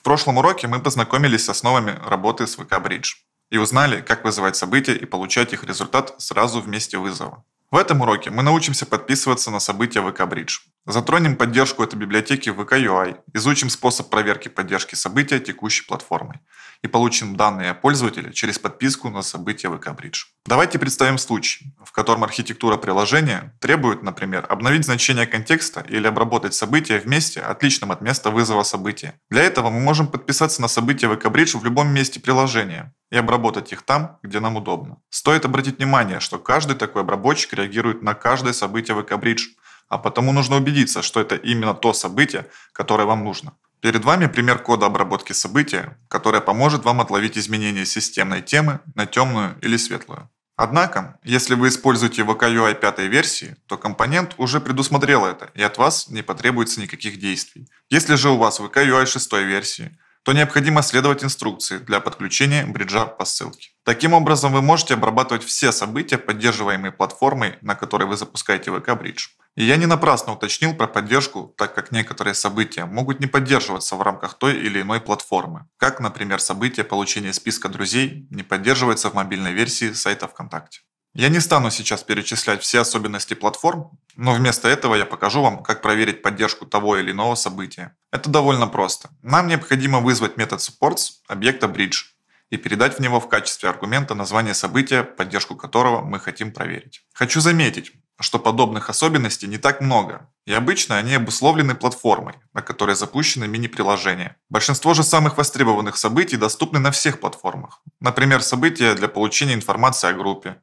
В прошлом уроке мы познакомились с основами работы с VK Bridge и узнали, как вызывать события и получать их результат сразу вместе вызова. В этом уроке мы научимся подписываться на события VK Bridge. Затронем поддержку этой библиотеки в VK UI, изучим способ проверки поддержки события текущей платформой и получим данные о пользователе через подписку на события VK Bridge. Давайте представим случай, в котором архитектура приложения требует, например, обновить значение контекста или обработать событие вместе, отличным от места вызова события. Для этого мы можем подписаться на события VK Bridge в любом месте приложения, и обработать их там, где нам удобно. Стоит обратить внимание, что каждый такой обработчик реагирует на каждое событие в экобридж, а потому нужно убедиться, что это именно то событие, которое вам нужно. Перед вами пример кода обработки события, которое поможет вам отловить изменения системной темы на темную или светлую. Однако, если вы используете VKUI 5 версии, то компонент уже предусмотрел это, и от вас не потребуется никаких действий. Если же у вас VKUI 6 версии – то необходимо следовать инструкции для подключения бриджа по ссылке. Таким образом, вы можете обрабатывать все события, поддерживаемые платформой, на которой вы запускаете VK Bridge. И я не напрасно уточнил про поддержку, так как некоторые события могут не поддерживаться в рамках той или иной платформы, как, например, событие получения списка друзей не поддерживается в мобильной версии сайта ВКонтакте. Я не стану сейчас перечислять все особенности платформ, но вместо этого я покажу вам, как проверить поддержку того или иного события. Это довольно просто. Нам необходимо вызвать метод supports объекта bridge и передать в него в качестве аргумента название события, поддержку которого мы хотим проверить. Хочу заметить, что подобных особенностей не так много, и обычно они обусловлены платформой, на которой запущены мини-приложения. Большинство же самых востребованных событий доступны на всех платформах. Например, события для получения информации о группе,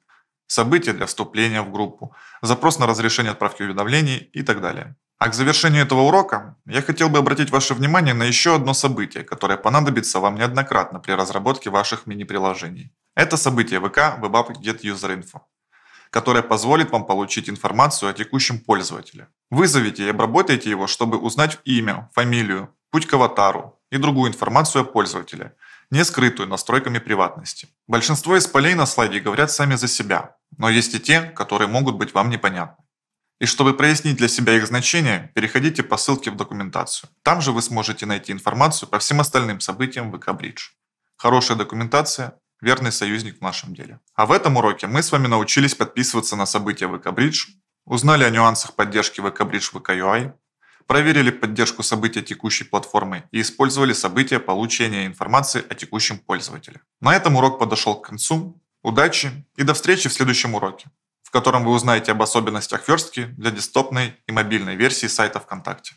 события для вступления в группу, запрос на разрешение отправки уведомлений и так далее. А к завершению этого урока я хотел бы обратить ваше внимание на еще одно событие, которое понадобится вам неоднократно при разработке ваших мини-приложений. Это событие ВК WebApp Get User Info, которое позволит вам получить информацию о текущем пользователе. Вызовите и обработайте его, чтобы узнать имя, фамилию, путь к аватару и другую информацию о пользователе, не скрытую настройками приватности. Большинство из полей на слайде говорят сами за себя, но есть и те, которые могут быть вам непонятны. И чтобы прояснить для себя их значение, переходите по ссылке в документацию. Там же вы сможете найти информацию по всем остальным событиям ВК Бридж. Хорошая документация – верный союзник в нашем деле. А в этом уроке мы с вами научились подписываться на события ВК Бридж, узнали о нюансах поддержки ВК Бридж ВК UI, проверили поддержку события текущей платформы и использовали события получения информации о текущем пользователе. На этом урок подошел к концу. Удачи и до встречи в следующем уроке, в котором вы узнаете об особенностях верстки для десктопной и мобильной версии сайта ВКонтакте.